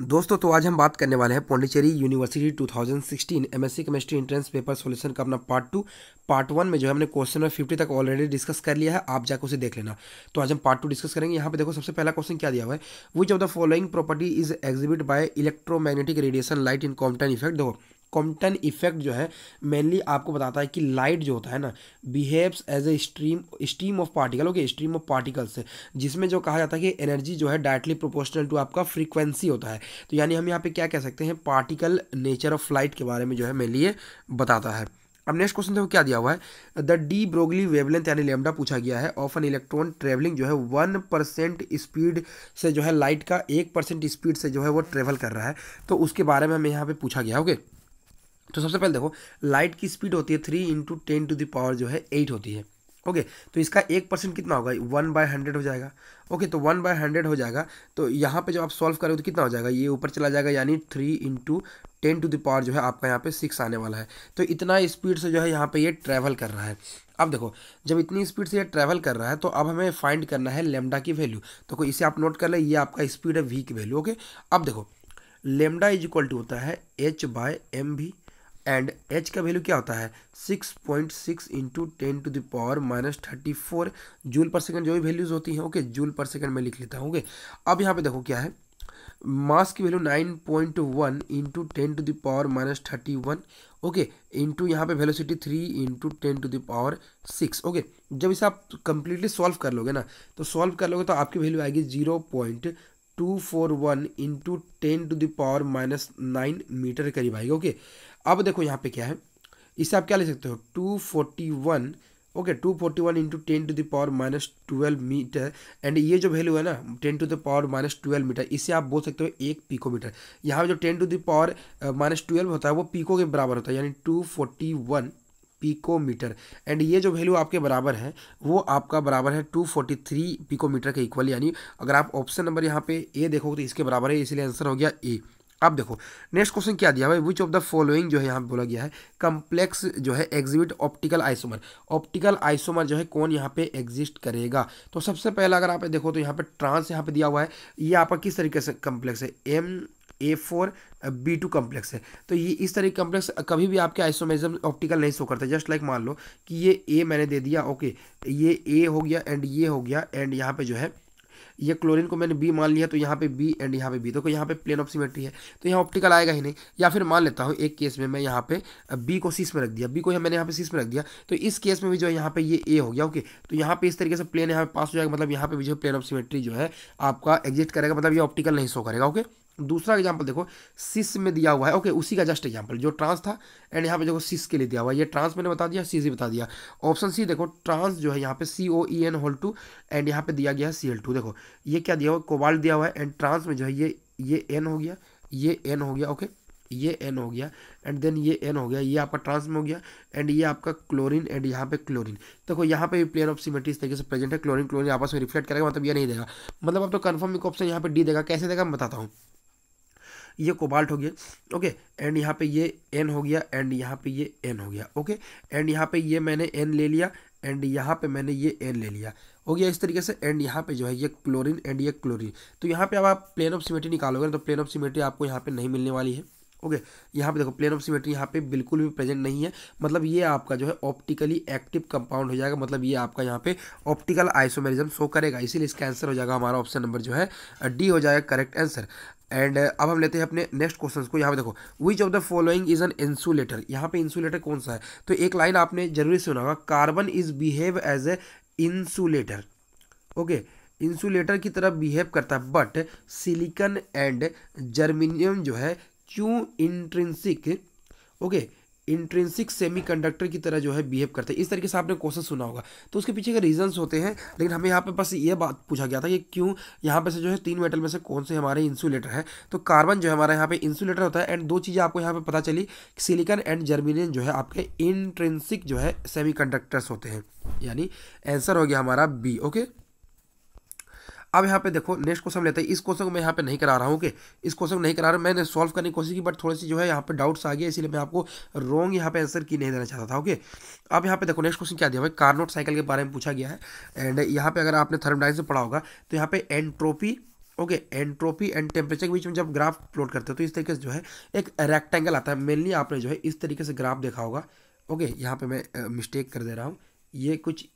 दोस्तों तो आज हम बात करने वाले हैं Pondicherry university 2016 MSc chemistry entrance paper solution का अपना पार्ट टू पार्ट वन में जो हमने क्वेश्चन नंबर फिफ्टी तक ऑलरेडी डिस्कस कर लिया है आप जाकर उसे देख लेना तो आज हम पार्ट टू डिस्कस करेंगे यहाँ पे देखो सबसे पहला क्वेश्चन क्या दिया हुआ है which of the following property is exhibit by electromagnetic radiation light in Compton effect दो कॉम्पटन इफेक्ट जो है मेनली आपको बताता है कि लाइट जो होता है ना behaves as a stream stream of particle okay stream of particles जिसमें जो कहा जाता है कि एनर्जी जो है डायरेक्टली प्रोपोर्शनल टू आपका फ्रीक्वेंसी होता है तो यानी हम यहाँ पे क्या कह सकते हैं पार्टिकल नेचर ऑफ लाइट के बारे में जो है मेनली ये बताता है अब नेक्स्ट क्वेश्चन देखो क्या दिया हुआ है द डी ब्रोगली वेवलेंथ यानी लेमडा पूछा गया है ऑफ एन इलेक्ट्रॉन ट्रेवलिंग जो है वन परसेंट स्पीड से जो है लाइट का एक परसेंट स्पीड से जो है वो ट्रेवल कर रहा है तो उसके बारे में हमें यहाँ पे पूछा गया ओके okay? तो सबसे पहले देखो लाइट की स्पीड होती है three into ten to the power जो है एट होती है ओके तो इसका एक परसेंट कितना होगा वन बाय हंड्रेड हो जाएगा ओके तो वन बाय हंड्रेड हो जाएगा तो यहाँ पे जब आप सॉल्व करोगे तो कितना हो जाएगा ये ऊपर चला जाएगा यानी three into ten to the power जो है आपका यहाँ पे सिक्स आने वाला है तो इतना स्पीड से जो है यहाँ पे ये ट्रैवल कर रहा है अब देखो जब इतनी स्पीड से ये ट्रैवल कर रहा है तो अब हमें फाइंड करना है लेमडा की वैल्यू तो कोई इसे आप नोट कर ले ये आपका स्पीड है वी की वैल्यू ओके अब देखो लेमडा इज इक्वल टू होता है H by M V and H का वैल्यू क्या होता है six point six into ten to the power minus thirty four joule per second जो भी वैल्यूज़ होती हैं ओके जूल पर सेकंड में लिख लेता हूँ ओके अब यहाँ पे देखो क्या है मास की value nine point one into ten to the power minus thirty one okay into यहाँ पे velocity three into ten to the power six okay जब इसे आप कंप्लीटली सॉल्व कर लोगे ना तो सॉल्व कर लोगे तो आपकी वैल्यू आएगी zero point two four one into ten to the power minus nine meter के करीब आएगी ओके अब देखो यहाँ पे क्या है इसे आप क्या ले सकते हो two forty one okay two forty one into ten to the power minus twelve meter and ये जो वैल्यू है ना ten to the power minus twelve meter इससे आप बोल सकते हो एक पीको मीटर यहाँ जो ten to the power minus twelve होता है वो पीको के बराबर होता है यानी two forty one picometer and ये जो वैल्यू आपके बराबर है वो आपका बराबर है 243 पीकोमीटर के इक्वल यानी अगर आप ऑप्शन नंबर यहाँ पे ए देखोगे तो इसके बराबर है इसलिए आंसर हो गया ए अब देखो नेक्स्ट क्वेश्चन क्या दिया भाई विच ऑफ द फॉलोइंग जो है यहाँ पे बोला गया है कम्प्लेक्स जो है exhibit optical isomer optical isomer जो है कौन यहाँ पे एग्जिस्ट करेगा तो सबसे पहला अगर आप देखो तो यहाँ पे ट्रांस यहाँ पे दिया हुआ है ये आपका किस तरीके से कम्प्लेक्स है M A four B two complex है तो ये इस तरह के कम्प्लेक्स कभी भी आपके आइसोमेजम ऑप्टिकल नहीं शो करते जस्ट लाइक मान लो कि ये ए मैंने दे दिया ओके ये ए हो गया एंड ये हो गया एंड यहाँ पे जो है ये क्लोरीन को मैंने बी मान लिया तो यहाँ पे बी एंड यहाँ पे बी देखो यहाँ पे प्लेन ऑफ सिमेट्री है तो यहाँ ऑप्टिकल आएगा ही नहीं या फिर मान लेता हूँ एक केस में मैं यहाँ पे बी को सीस में रख दिया बी को मैंने यहाँ पे सीस में रख दिया तो इस केस में भी जो है यहाँ पे ये ए हो गया ओके तो यहाँ पे इस तरीके से प्लेन यहाँ पे पास हो जाएगा मतलब यहाँ पे भी जो प्लेन ऑफ सिमेट्री जो है आपका एग्जिट करेगा मतलब ये ऑप्टिकल नहीं शो करेगा ओके दूसरा एग्जाम्पल देखो सिस में दिया हुआ है ओके उसी का जस्ट एग्जाम्पल जो ट्रांस था एंड यहाँ पे देखो सिस के लिए दिया हुआ है ये ट्रांस मैंने बता दिया सी सी बता दिया ऑप्शन सी देखो ट्रांस जो है यहाँ पे C O E N whole two and यहाँ पे दिया गया है सी एल टू देखो ये क्या दिया हुआ है कोबाल्ट दिया हुआ है एंड ट्रांस में जो है ये ये एन हो गया ये एन हो गया ओके ये एन हो गया एंड देन ये एन हो गया ये आपका ट्रांस में हो गया एंड ये आपका क्लोरीन एंड यहाँ पे क्लोरीन देखो तो यहाँ पे भी प्लेयर ऑफ सिमेट्री इस तरीके से प्रेजेंट है क्लोरीन क्लोरीन आपस में रिफ्लेक्ट करेगा मतलब ये नहीं देगा मतलब आप तो कन्फर्म एक ऑप्शन यहाँ पे डी देगा कैसे देगा मैं बताता हूँ ये कोबाल्ट हो गया ओके एंड यहाँ पे ये एन हो गया एंड यहाँ पे ये एन हो गया ओके एंड यहाँ पे ये मैंने एन ले लिया एंड यहाँ पे मैंने ये एन ले लिया हो गया इस तरीके से एंड यहाँ पे जो है ये क्लोरीन एंड ये क्लोरीन तो यहाँ पे अब आप प्लेन ऑफ सीमेट्री निकालोगे तो प्लेन ऑफ सीमेट्री आपको यहाँ पे नहीं मिलने वाली है ओके okay, यहाँ पे देखो प्लेन ऑफ सिमेट्री यहाँ पे बिल्कुल भी प्रेजेंट नहीं है मतलब ये आपका जो है ऑप्टिकली एक्टिव कंपाउंड हो जाएगा मतलब ये आपका यहाँ पे ऑप्टिकल आइसोमेरिज्म शो करेगा इसीलिए इसका आंसर हो जाएगा हमारा ऑप्शन नंबर जो है डी हो जाएगा करेक्ट आंसर एंड uh, अब हम लेते हैं अपने नेक्स्ट क्वेश्चन को यहाँ पे देखो which of the following is an insulator यहाँ पे इंसुलेटर कौन सा है तो एक लाइन आपने जरूरी सुना होगा carbon is behave as a insulator okay insulator की तरह बिहेव करता है बट सिलिकन एंड जर्मीनियम जो है क्यों intrinsic okay okay, intrinsic semiconductor की तरह जो है बिहेव करते हैं इस तरीके से आपने क्वेश्चन सुना होगा तो उसके पीछे के रीजंस होते हैं लेकिन हमें यहाँ पे बस ये बात पूछा गया था कि क्यों यहाँ पे से जो है तीन मेटल में से कौन से हमारे इंसुलेटर है तो कार्बन जो है हमारे यहाँ पे इंसुलेटर होता है एंड दो चीज़ें आपको यहाँ पर पता चली सिलिकन एंड जर्मिनियन जो है आपके इंट्रेंसिक जो है सेमी होते हैं यानी आंसर हो गया हमारा बी ओके अब यहाँ पे देखो नेक्स्ट क्वेश्चन लेते हैं इस क्वेश्चन को मैं यहाँ पे नहीं करा रहा हूँ ओके इस क्वेश्चन नहीं करा रहा मैंने सॉल्व करने की कोशिश की बट थोड़ी सी जो है यहाँ पे डाउट्स आ गया इसलिए मैं आपको रॉन्ग यहाँ पे आंसर की नहीं देना चाहता था ओके अब यहाँ पे देखो नेक्स्ट क्वेश्चन क्या दिया भाई कार्नोट साइकिल के बारे में पूछा गया है एंड यहाँ पे अगर आपने थर्मोडाइन से पढ़ा होगा तो यहाँ पे entropy okay entropy and temperature के बीच में जब ग्राफ प्लॉट करते हो तो इस तरीके से जो है एक रेक्टेंगल आता है मेनली आपने जो है इस तरीके से ग्राफ देखा होगा ओके यहाँ पे मैं मिस्टेक कर दे रहा हूँ ये कुछ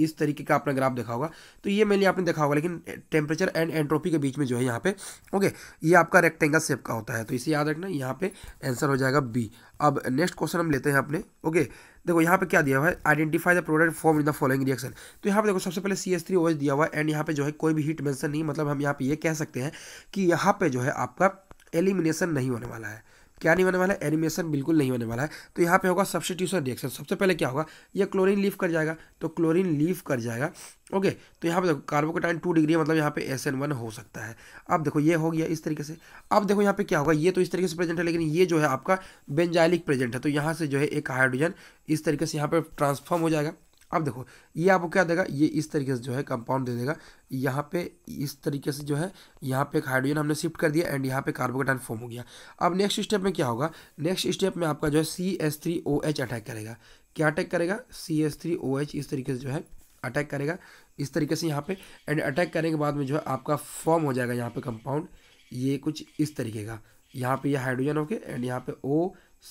इस तरीके का आपने ग्राफ देखा होगा तो ये मैंने आपने देखा होगा लेकिन टेम्परेचर एंड एंट्रोपी के बीच में जो है यहाँ पे ओके ये आपका रेक्टेंगल सेप का होता है तो इसे याद रखना यहाँ पे आंसर हो जाएगा बी अब नेक्स्ट क्वेश्चन हम लेते हैं अपने ओके देखो यहाँ पे क्या दिया हुआ है identify the product form in the following reaction तो यहाँ पे देखो सबसे पहले सी एस थ्री ओएच दिया हुआ है एंड यहाँ पे जो है कोई भी हीट मेंशन नहीं मतलब हम यहाँ पे ये यह कह सकते हैं कि यहाँ पे जो है आपका एलिमिनेशन नहीं होने वाला है क्या नहीं होने वाला है एनिमेशन बिल्कुल नहीं होने वाला है तो यहाँ पे होगा सब्सटीट्यूशन रिएक्शन सबसे पहले क्या होगा ये क्लोरीन लीव कर जाएगा तो क्लोरीन लीव कर जाएगा ओके तो यहाँ पे देखो कार्बोकोटाइन टू डिग्री मतलब यहाँ पे एस एन वन हो सकता है अब देखो ये हो गया इस तरीके से अब देखो यहाँ पे क्या होगा ये तो इस तरीके से प्रेजेंट है लेकिन ये जो है आपका बेंजाइलिक प्रेजेंट है तो यहाँ से जो है एक हाइड्रोजन इस तरीके से यहाँ पर ट्रांसफॉर्म हो जाएगा अब देखो ये आपको क्या देगा ये इस तरीके से जो है कंपाउंड दे देगा यहाँ पे इस तरीके से जो है यहाँ पे एक हाइड्रोजन हमने शिफ्ट कर दिया एंड यहाँ पे कार्बोकेटाइन फॉर्म हो गया अब नेक्स्ट स्टेप में क्या होगा नेक्स्ट स्टेप में आपका जो है C S three O H attack करेगा क्या अटैक करेगा C S three O H इस तरीके से जो है अटैक करेगा इस तरीके से यहाँ पे एंड अटैक करने के बाद में जो है आपका फॉर्म हो जाएगा यहाँ पे कंपाउंड ये कुछ इस तरीके का यहाँ पे ये यह हाइड्रोजन ओके एंड यहाँ पे O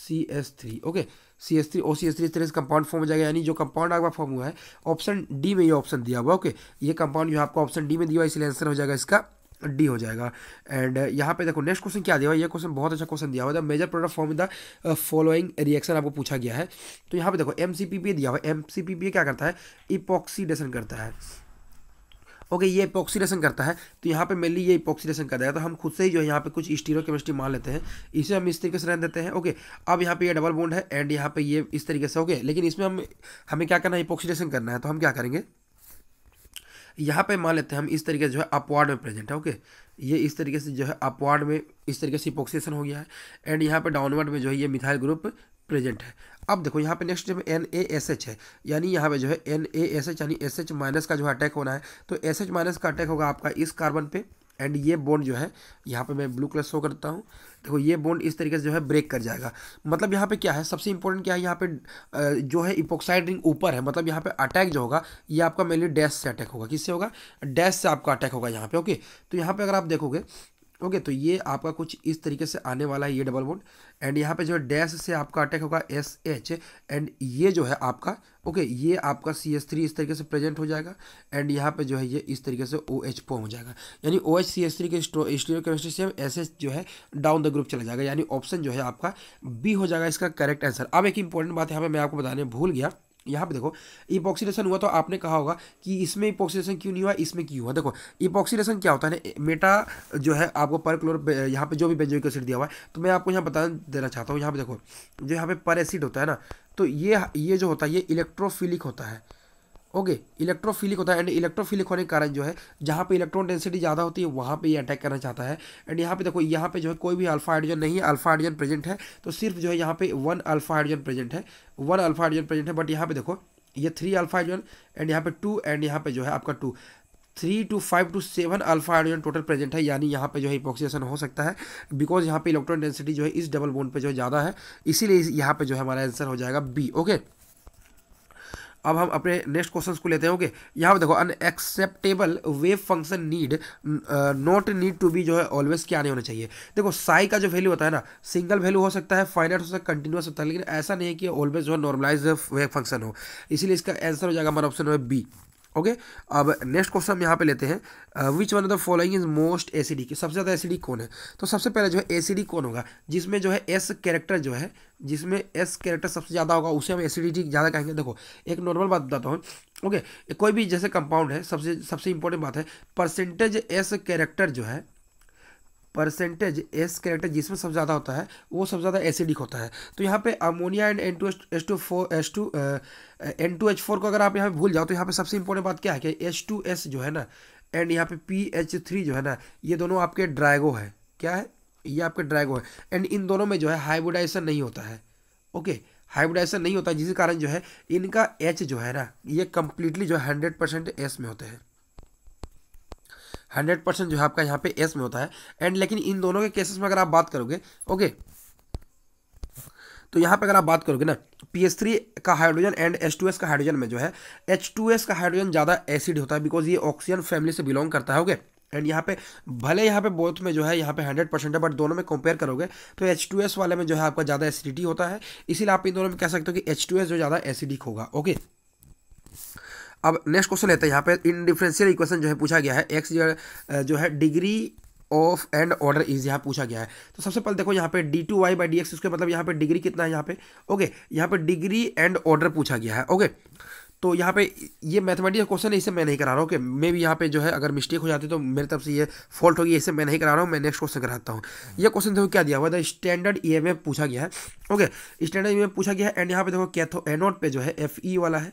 C S three okay C S three O C S three इस तरह से कंपाउंड फॉर्म हो जाएगा यानी जो कंपाउंड आपका फॉर्म हुआ है ऑप्शन डी में ये ऑप्शन दिया हुआ ओके ये कंपाउंड जो आपको ऑप्शन डी में दिया हुआ इसलिए आंसर हो जाएगा इसका डी हो जाएगा एंड uh, यहाँ पे देखो नेक्स्ट क्वेश्चन क्या दिया हुआ ये क्वेश्चन बहुत अच्छा क्वेश्चन दिया हुआ था major product form the following reaction आपको पूछा गया है तो यहाँ पे देखो एम दिया हुआ है एम क्या करता है इपॉक्सीडेशन करता है ओके ये इपोक्सीडेशन करता है तो यहाँ पे मेनली ये इपोक्सीडेशन कर देगा तो हम खुद से ही जो है यहाँ पे कुछ स्टीरो केमिस्ट्री मान लेते हैं इसे हम इस तरीके से रहने देते हैं ओके अब यहाँ पे ये डबल बोन्ड है एंड यहाँ पे ये इस तरीके से ओके लेकिन इसमें हम हमें क्या करना है इपोक्सीडेशन करना है तो हम क्या करेंगे यहाँ पे मान लेते हैं हम इस तरीके से जो है अपवार्ड में प्रेजेंट है ओके ये इस तरीके से जो है अपवार्ड में इस तरीके से इपोक्सीडेशन हो गया है एंड यहाँ पे डाउनवर्ड में जो है ये मिथाइल ग्रुप प्रेजेंट है अब देखो यहाँ पे नेक्स्ट जब एन ए एस एच है यानी यहाँ पे जो है एन ए एस एच यानी एस एच माइनस का जो अटैक होना है तो एस एच माइनस का अटैक होगा आपका इस कार्बन पे एंड ये बॉन्ड जो है यहाँ पे मैं ब्लू कलर शो करता हूँ देखो ये बॉन्ड इस तरीके से जो है ब्रेक कर जाएगा मतलब यहाँ पे क्या है सबसे इंपॉर्टेंट क्या है यहाँ पे जो है इपोक्साइड रिंग ऊपर है मतलब यहाँ पे अटैक जो होगा ये आपका मेनली डैश से अटैक होगा किससे होगा डैश से आपका अटैक होगा यहाँ पे ओके तो यहाँ पे अगर आप देखोगे ओके तो ये आपका कुछ इस तरीके से आने वाला है ये डबल बोन एंड यहाँ पे जो है डैश से आपका अटैक होगा एस एच एंड ये जो है आपका ओके ये आपका सी एस थ्री इस तरीके से प्रेजेंट हो जाएगा एंड यहाँ पे जो है ये इस तरीके से ओ एच फॉर्म हो जाएगा यानी O H C S three के स्टीरियो केमिस्ट्री से एस एच जो है डाउन द ग्रुप चला जाएगा यानी ऑप्शन जो है आपका बी हो जाएगा इसका करेक्ट आंसर अब एक इंपॉर्टेंट बात यहाँ पर मैं आपको बताने भूल गया यहाँ पे देखो इपॉक्सीडेशन हुआ तो आपने कहा होगा कि इसमें इपॉक्सीडेशन क्यों नहीं हुआ इसमें क्यों हुआ देखो इपॉक्सीडेशन क्या होता है ना मेटा जो है आपको पर क्लोर यहाँ पे जो भी बेंजोइक एसिड दिया हुआ है तो मैं आपको यहाँ बता देना चाहता हूँ यहाँ पे देखो जो यहाँ पे पर एसिड होता है ना तो ये ये जो होता है ये इलेक्ट्रोफिलिक होता है ओके इलेक्ट्रोफिलिक होता है एंड इलेक्ट्रोफिलिक होने के कारण जो है जहाँ पे इलेक्ट्रॉन डेंसिटी ज़्यादा होती है वहाँ पे ये अटैक करना चाहता है एंड यहाँ पे देखो यहाँ पे जो है कोई भी अल्फा हाइड्रोजन नहीं है अल्फा हाइड्रोजन प्रेजेंट है तो सिर्फ जो है यहाँ पे वन अल्फा हाइड्रोजन प्रेजेंट है वन अल्फा हाइड्रोजन प्रेजेंट है बट यहाँ पे देखो ये थ्री अल्फा हाइड्रोजन एंड यहाँ पे टू एंड यहाँ पे जो है आपका two three two five two seven alpha hydrogen total present है यानी यहाँ पे जो है इपोक्सीसन हो सकता है बिकॉज यहाँ पे इलेक्ट्रॉन डेंसिटी जो है इस डबल बोन पे जो है ज़्यादा है इसीलिए यहाँ पे जो है हमारा आंसर हो जाएगा बी ओके okay? अब हम अपने नेक्स्ट क्वेश्चन को लेते होंगे यहाँ पर देखो unacceptable wave function need not need to be जो है ऑलवेज क्या नहीं होना चाहिए देखो साई का जो वैल्यू होता है ना सिंगल वैल्यू हो सकता है फाइनेट हो सकता है कंटिन्यूस होता है लेकिन ऐसा नहीं है कि ऑलवेज जो है नॉर्मलाइज वेव फंक्शन हो इसीलिए इसका आंसर हो जाएगा हमारा ऑप्शन है बी ओके अब नेक्स्ट क्वेश्चन हम यहाँ पे लेते हैं which one of the following is most acidic सबसे ज़्यादा एसिडिक कौन है तो सबसे पहले जो है एसिडिक कौन होगा जिसमें जो है एस कैरेक्टर जो है जिसमें एस कैरेक्टर सबसे ज़्यादा होगा उसे हम एसिडिटी ज़्यादा कहेंगे देखो एक नॉर्मल बात बताता हूँ ओके कोई भी जैसे कंपाउंड है सबसे सबसे इंपॉर्टेंट बात है परसेंटेज एस कैरेक्टर जो है परसेंटेज एस करेक्टर जिसमें सबसे ज़्यादा होता है वो सबसे ज़्यादा एसिडिक होता है तो यहाँ पे ammonia and N two S two four S two N two H four को अगर आप यहाँ पे भूल जाओ तो यहाँ पे सबसे इंपॉर्टेंट बात क्या है कि एस टू एस जो है ना एंड यहाँ पे पी एच थ्री जो है ना ये दोनों आपके ड्रैगो है क्या है ये आपके ड्रैगो है एंड इन दोनों में जो है हाइब्रिडाइजेशन नहीं होता है ओके okay. हाइब्रिडाइजेशन नहीं होता जिसके कारण जो है इनका एच जो है ना ये कम्प्लीटली जो है हंड्रेड परसेंट एस में होते हैं हंड्रेड परसेंट जो है आपका यहाँ पे एस में होता है एंड लेकिन इन दोनों के केसेस में अगर आप बात करोगे ओके तो यहाँ पे अगर आप बात करोगे ना पी एस थ्री का hydrogen and H two S का हाइड्रोजन में जो है एच टू एस का हाइड्रोजन ज़्यादा एसिड होता है बिकॉज ये ऑक्सीजन फैमिली से बिलोंग करता है ओके एंड यहाँ पे भले यहाँ पे बोथ में जो है यहाँ पे हंड्रेड परसेंट है बट दोनों में कंपेयर करोगे तो एच टू एस वाले में जो है आपका ज़्यादा एसिडिटी होता है इसीलिए आप इन दोनों में कह सकते हो कि एच टू एस जो ज़्यादा एसिडिक होगा ओके अब नेक्स्ट क्वेश्चन लेते हैं यहाँ पे इन इक्वेशन जो है पूछा गया है एक्स जो है degree of and order is यहाँ पूछा गया है तो सबसे पहले देखो यहाँ पे D two Y by D X उसके मतलब यहाँ पे डिग्री कितना है यहाँ पे ओके यहाँ पे डिग्री एंड ऑर्डर पूछा गया है ओके तो यहाँ पे ये मैथमेटिकल क्वेश्चन है इसे मैं नहीं करा रहा हूँ कि मे भी यहाँ पे जो है अगर मिस्टेक हो जाती है तो मेरी तरफ से ये फॉल्ट होगी इसे मैं नहीं करा रहा हूँ मैं नेक्स्ट क्वेश्चन कराता हूँ ये क्वेश्चन देखो क्या दिया हुआ है स्टैंडर्ड ई एम पूछा गया है ओके स्टैंडर्ड ई एम पूछा गया है एंड यहाँ पे देखो कैथो एनोड पे जो है एफ ई वाला है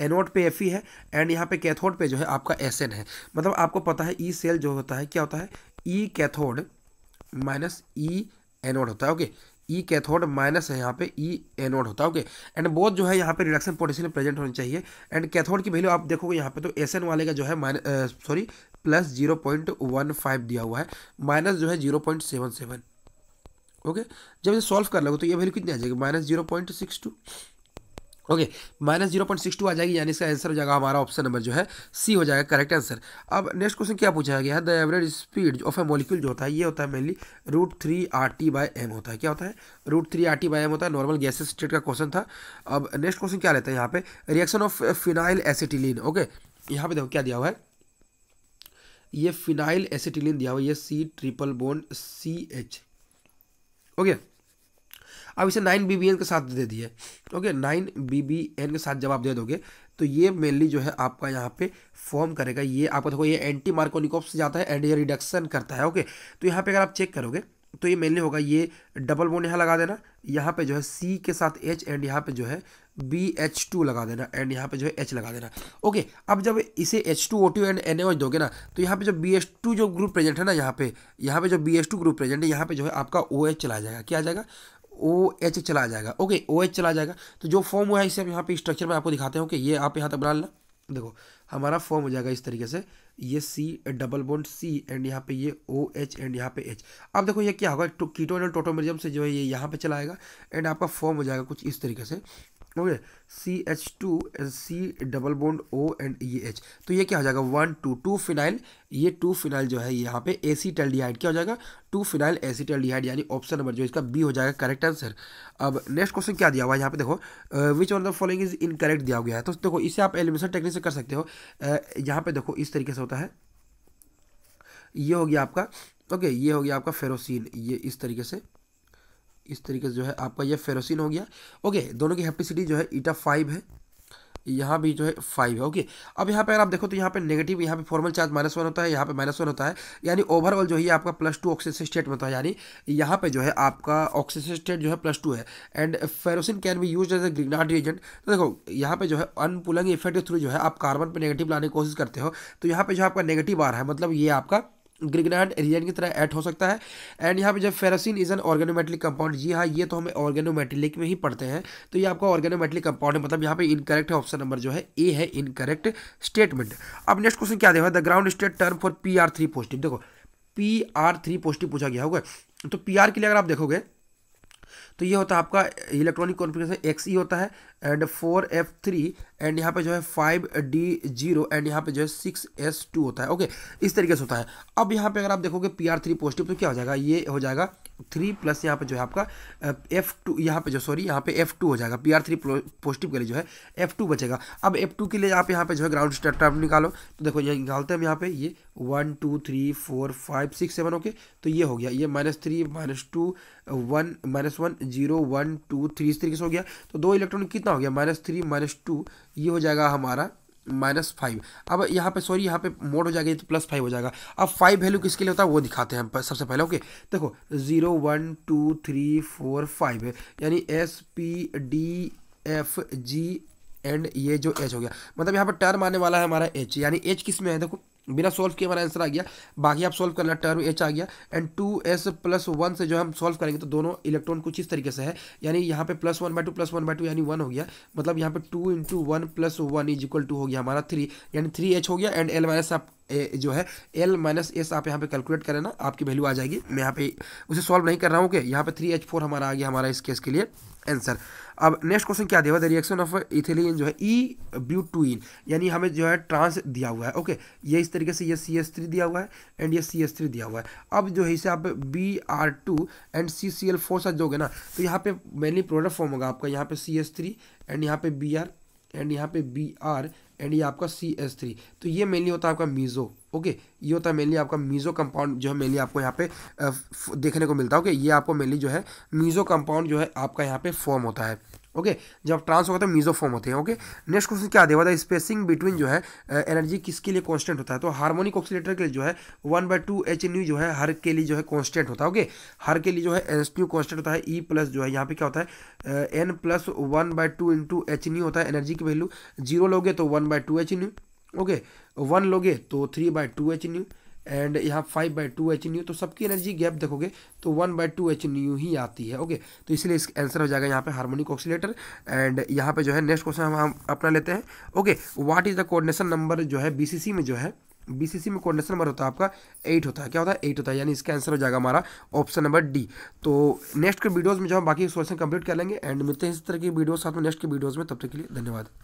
एनोड पे एफ e है एंड यहाँ पे कैथोड पे जो है आपका एस है मतलब आपको पता है ई e सेल जो होता है क्या होता है E cathode minus E anode होता है ओके ई कैथोड माइनस है यहाँ पे ई e एनोड होता है ओके एंड बोथ जो है यहाँ पे रिडक्शन पोटेशियम प्रेजेंट होनी चाहिए एंड कैथोड की वैल्यू आप देखोगे यहाँ पे तो एस एन वाले का जो है minus sorry plus zero point one five दिया हुआ है माइनस जो है zero point seven seven okay जब इसे सॉल्व कर लोगे तो ये वैल्यू कितनी आ जाएगी minus zero point six two okay minus zero point six two आ जाएगी यानी इसका आंसर हो जाएगा हमारा ऑप्शन नंबर जो है सी हो जाएगा करेक्ट आंसर अब नेक्स्ट क्वेश्चन क्या पूछा गया है the average speed of a molecule जो होता है ये होता है mainly root three R T by M होता है क्या होता है root three R T by M होता है नॉर्मल गैसेज स्टेट का क्वेश्चन था अब नेक्स्ट क्वेश्चन क्या लेते हैं यहाँ पे reaction of phenyl acetylene okay यहाँ पे देखो क्या दिया हुआ है ये फिनाइल एसिटिलीन दिया हुआ है ये C triple bond C H okay अब इसे नाइन बी बी एन के साथ दे दिए okay nine B B N के साथ जब आप दे दोगे तो ये मेनली जो है आपका यहाँ पे फॉर्म करेगा ये आपका देखो ये एंटी मार्कोनिकॉप से जाता है एंड ये रिडक्शन करता है ओके तो यहाँ पे अगर आप चेक करोगे तो ये मेनली होगा ये डबल बोन यहाँ लगा देना यहाँ पे जो है सी के साथ एच एंड यहाँ पे जो है बी एच टू लगा देना एंड यहाँ पे जो है एच लगा देना ओके अब जब इसे H two O two and N H दोगे ना तो यहाँ पे जो बी एच टू जो ग्रुप प्रेजेंट है ना यहाँ पे यहाँ पे जो B H two group present है यहाँ पे जो है आपका ओ एच चला जाएगा क्या आ जाएगा ओ एच चला जाएगा ओके ओ एच चला जाएगा तो जो फॉर्म हुआ है इसे हम यहाँ पे स्ट्रक्चर में आपको दिखाते हैं ओके ये आप यहाँ तक बना लेना देखो हमारा फॉर्म हो जाएगा इस तरीके से ये C double bond C and यहाँ पे ये ओ एच एंड यहाँ पे एच अब देखो ये क्या होगा कीटोन एंड टोटोमेरियम से जो है ये यहाँ पे चलाएगा एंड आपका फॉर्म हो जाएगा कुछ इस तरीके से okay C H two C double bond O and E H तो ये क्या हो जाएगा वन टू टू फिनाइल ये टू फिनाइल जो है यहाँ पे एसीटल डिहाइड क्या हो जाएगा टू फिनाइल एसीटल डिहाइड यानी ऑप्शन नंबर जो इसका बी हो जाएगा करेक्ट आंसर अब नेक्स्ट क्वेश्चन क्या दिया हुआ है यहाँ पे देखो which on the following is incorrect दिया गया है तो देखो इसे आप एलिमिनेशन टेक्निक से कर सकते हो यहाँ पे देखो इस तरीके से होता है ये हो गया आपका ओके okay, ये हो गया आपका फेरोसिन ये इस तरीके से इस तरीके से जो है आपका ये फेरोसिन हो गया ओके दोनों की हेप्टिसिटी जो है ईटा फाइव है यहाँ भी जो है फाइव है ओके अब यहाँ पे अगर आप देखो तो यहाँ पे नेगेटिव यहाँ पे फॉर्मल चार्ज माइनस वन होता है यहाँ पे माइनस वन होता है यानी ओवरऑल जो है आपका प्लस टू ऑक्सीजन स्टेट में होता है यानी यहाँ पे जो है आपका ऑक्सीजन स्टेट जो है प्लस टू है and ferrocene can be use as a Grignard reagent तो देखो यहाँ पे जो है अनपुलंग इफेक्ट के थ्रू जो है आप कार्बन पर नेगेटिव लाने की कोशिश करते हो तो यहाँ पर जो आपका नेगेटिव आ रहा है मतलब ये आपका ग्रिगनाइट रियन की तरह ऐड हो सकता है एंड यहाँ पे जब ferrocene is an organometallic compound जी हाँ ये तो हमें ऑर्गेनोमेटलिक में ही पढ़ते हैं तो ये आपका ऑर्गेनोमेटलिक कंपाउंड है मतलब यहाँ पे इनकरेक्ट है ऑप्शन नंबर जो है ए है इनकरेक्ट स्टेटमेंट अब नेक्स्ट क्वेश्चन क्या देखा the ground state term for P R three positive देखो पी आर थ्री पॉजिटिव पूछा गया होगा तो पी आर के लिए अगर आप देखोगे तो ये होता है आपका इलेक्ट्रॉनिक कॉन्फिग्रेशन एक्स ई होता है and four F three and यहाँ पे जो है फाइव डी जीरो एंड यहाँ पे जो है सिक्स एस टू होता है ओके इस तरीके से होता है अब यहाँ पे अगर आप देखोगे पी आर थ्री पॉजिटिव तो क्या हो जाएगा ये हो जाएगा थ्री प्लस यहाँ पे जो है आपका एफ टू यहाँ पे जो सॉरी यहाँ पे एफ टू हो जाएगा पी आर थ्री पॉजिटिव के लिए जो है एफ टू बचेगा अब एफ टू के लिए आप यहाँ पे जो है ग्राउंड स्टेट निकालो तो देखो ये निकालते हैं हम यहाँ पे ये one two three four five six seven okay तो ये हो गया ये minus three minus two one minus one zero one two three इस तरीके से हो गया तो दो इलेक्ट्रॉन कितना कितना हो गया माइनस थ्री माइनस टू ये हो जाएगा हमारा माइनस फाइव अब यहाँ पे सॉरी यहाँ पे मोड हो जाएगा तो प्लस फाइव हो जाएगा अब फाइव वैल्यू किसके लिए होता है वो दिखाते हैं हम सबसे पहले ओके देखो zero one two three four five है यानी S P D F G and ये जो एच हो गया मतलब यहाँ पर टर्म आने वाला है हमारा एच यानी एच किस में है देखो बिना सॉल्व किए हमारा आंसर आ गया बाकी आप सॉल्व करना टर्म एच आ गया and two S plus one से जो हम सॉल्व करेंगे तो दोनों इलेक्ट्रॉन कुछ इस तरीके से है यानी यहाँ पे plus one by two plus one by two यानी वन हो गया मतलब यहाँ पे two into one plus one is equal two हो गया हमारा थ्री यानी थ्री एच हो गया एंड एल माइनस आप ए, जो है एल माइनस एस आप यहाँ पे कैलकुलेट करें ना आपकी वैल्यू आ जाएगी मैं यहाँ पे उसे सॉल्व नहीं कर रहा हूँ कि यहाँ पे थ्री एच फोर हमारा आ गया हमारा इस केस के लिए आंसर अब नेक्स्ट क्वेश्चन क्या देगा द रिएक्शन ऑफ इथिलीन जो है ई e इन यानी हमें जो है ट्रांस दिया हुआ है ओके ये इस तरीके से ये सी एस थ्री दिया हुआ है एंड ये सी एस थ्री दिया हुआ है अब जो है इसे आप B R two and C C L four साथ जोगे ना तो यहाँ पे मेनली प्रोडक्ट फॉर्म होगा आपका यहाँ पे सी एस थ्री एंड यहाँ पे बी आर एंड यहाँ पे बी आर एंड ये आपका सी एस थ्री तो ये मेनली होता है आपका मीज़ो ओके ये होता है मेनली आपका मीज़ो कंपाउंड जो है मेनली आपको यहाँ पे देखने को मिलता है ओके ये आपको मेनली जो है मीज़ो कंपाउंड जो है आपका यहाँ पे फॉर्म होता है ओके जब ट्रांस होगा तो मीजोफॉर्म होते हैं ओके नेक्स्ट क्वेश्चन क्या देवा था स्पेसिंग बिटवीन जो है एनर्जी किसके लिए कॉन्स्टेंट होता है तो हार्मोनिक ऑक्सीटर के लिए जो है one by two H nu जो है हर के लिए जो है कॉन्स्टेंट होता है ओके हर के लिए जो है एस न्यू कॉन्स्टेंट होता है ई e प्लस जो है यहाँ पे क्या होता है N plus one by two into H nu होता है एनर्जी की वैल्यू जीरो लोगे तो one by two H nu okay one लोगे तो three by two H nu and यहाँ five by two H nu तो सबकी एनर्जी गैप देखोगे तो one by two H nu ही आती है ओके तो इसलिए इसका आंसर हो जाएगा यहाँ पे हार्मोनिक ऑक्सीटर एंड यहाँ पे जो है नेक्स्ट क्वेश्चन हम अपना लेते हैं okay what is the coordination number जो है बीसीसी में जो है बीसीसी में कोऑर्डिनेशन नंबर होता है आपका एट होता है क्या होता है एट होता है यानी इसका आंसर हो जाएगा हमारा ऑप्शन नंबर डी तो नेक्स्ट के वीडियोज़ में जो हम बाकी क्वेश्चन कंप्लीट कर लेंगे एंड मिलते हैं इस तरह की वीडियोज साथ में नेक्स्ट के वीडियोज़ में तब तक के लिए धन्यवाद